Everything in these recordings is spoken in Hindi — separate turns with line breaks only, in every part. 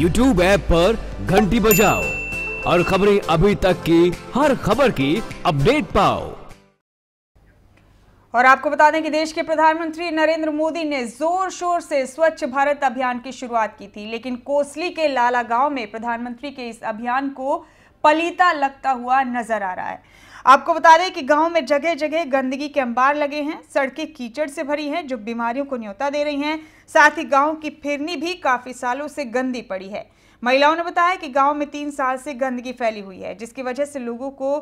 यूट्यूब ऐप पर घंटी बजाओ और खबरें अभी तक की हर खबर की अपडेट पाओ
और आपको बता दें कि देश के प्रधानमंत्री नरेंद्र मोदी ने जोर शोर से स्वच्छ भारत अभियान की शुरुआत की थी लेकिन कोसली के लाला गांव में प्रधानमंत्री के इस अभियान को पलीता लगता हुआ नजर आ रहा है आपको बता दें कि गांव में जगह जगह गंदगी के अंबार लगे हैं सड़कें कीचड़ से भरी हैं जो बीमारियों को न्योता दे रही हैं साथ ही गांव की फिरनी भी काफी सालों से गंदी पड़ी है महिलाओं ने बताया कि गांव में तीन साल से गंदगी फैली हुई है जिसकी वजह से लोगों को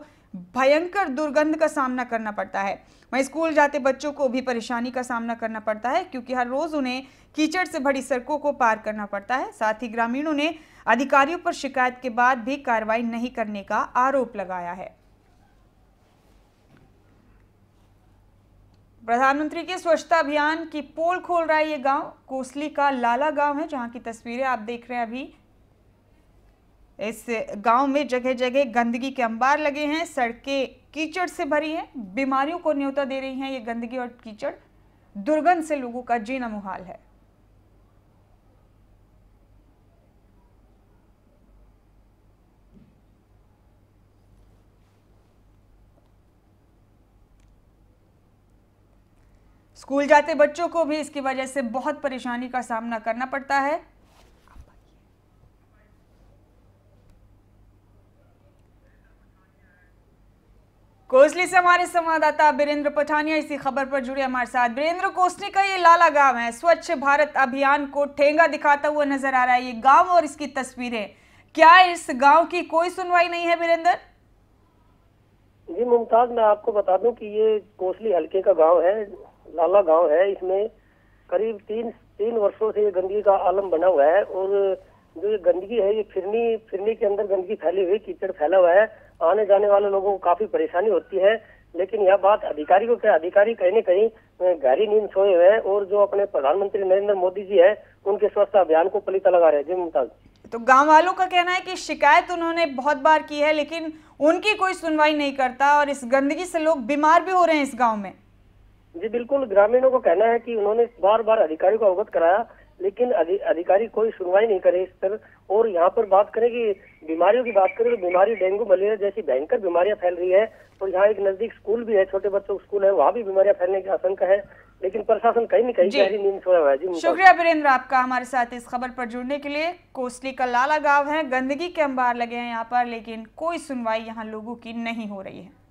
भयंकर दुर्गंध का सामना करना पड़ता है वहीं स्कूल जाते बच्चों को भी परेशानी का सामना करना पड़ता है क्योंकि हर रोज उन्हें कीचड़ से भरी सड़कों को पार करना पड़ता है साथ ही ग्रामीणों ने अधिकारियों पर शिकायत के बाद भी कार्रवाई नहीं करने का आरोप लगाया है प्रधानमंत्री के स्वच्छता अभियान की पोल खोल रहा है ये गांव कोसली का लाला गांव है जहां की तस्वीरें आप देख रहे हैं अभी इस गांव में जगह जगह गंदगी के अंबार लगे हैं सड़कें कीचड़ से भरी हैं बीमारियों को न्योता दे रही हैं ये गंदगी और कीचड़ दुर्गंध से लोगों का जीना मुहाल है स्कूल जाते बच्चों को भी इसकी वजह से बहुत परेशानी का सामना करना पड़ता है कोसली से हमारे संवाददाता बीरेंद्र पठानिया इसी खबर पर जुड़े हमारे साथ बीरेंद्र कोसली का ये लाला गांव है स्वच्छ भारत अभियान को ठेंगा दिखाता हुआ नजर आ रहा है ये गांव और इसकी तस्वीरें क्या इस गांव की कोई सुनवाई नहीं है बीरेंद्र
जी मुमताज मैं आपको बता दूं कि ये कोसली हलके का गांव है लाला गांव है इसमें करीब तीन तीन वर्षों से ये गंदगी का आलम बना हुआ है और जो ये गंदगी है ये फिरनी फिरनी के अंदर गंदगी फैली हुई कीचड़ फैला हुआ है आने जाने वाले लोगों को काफी परेशानी होती है लेकिन यह बात अधिकारी को क्या अधिकारी कहीं ना कहीं गहरी नींद सोए हुए हैं और जो अपने प्रधानमंत्री नरेंद्र मोदी जी है उनके स्वास्थ्य अभियान को पलिता लगा रहे हैं जी मुमताज
तो गांव वालों का कहना है कि शिकायत उन्होंने बहुत बार की है लेकिन उनकी कोई सुनवाई नहीं करता और इस गंदगी से लोग बीमार भी हो रहे हैं इस गाँव में
जी बिल्कुल ग्रामीणों को कहना है कि उन्होंने बार बार अधिकारी को अवगत कराया लेकिन अधिकारी कोई सुनवाई नहीं करे इस पर और यहाँ पर बात करें कि बीमारियों की बात करें तो बीमारी डेंगू मलेरिया जैसी भयंकर बीमारियां फैल रही है और यहाँ एक नजदीक स्कूल भी है छोटे बच्चों का स्कूल है वहाँ भी बीमारियां फैलने की आशंका है लेकिन प्रशासन कहीं ना कहीं गहरी नींद छोड़ा हुआ है जी शुक्रिया
वीरेंद्र आपका हमारे साथ इस खबर पर जुड़ने के लिए कोसली का लाला गाँव है गंदगी के अंबार लगे हैं यहाँ पर लेकिन कोई सुनवाई यहाँ लोगों की नहीं हो रही है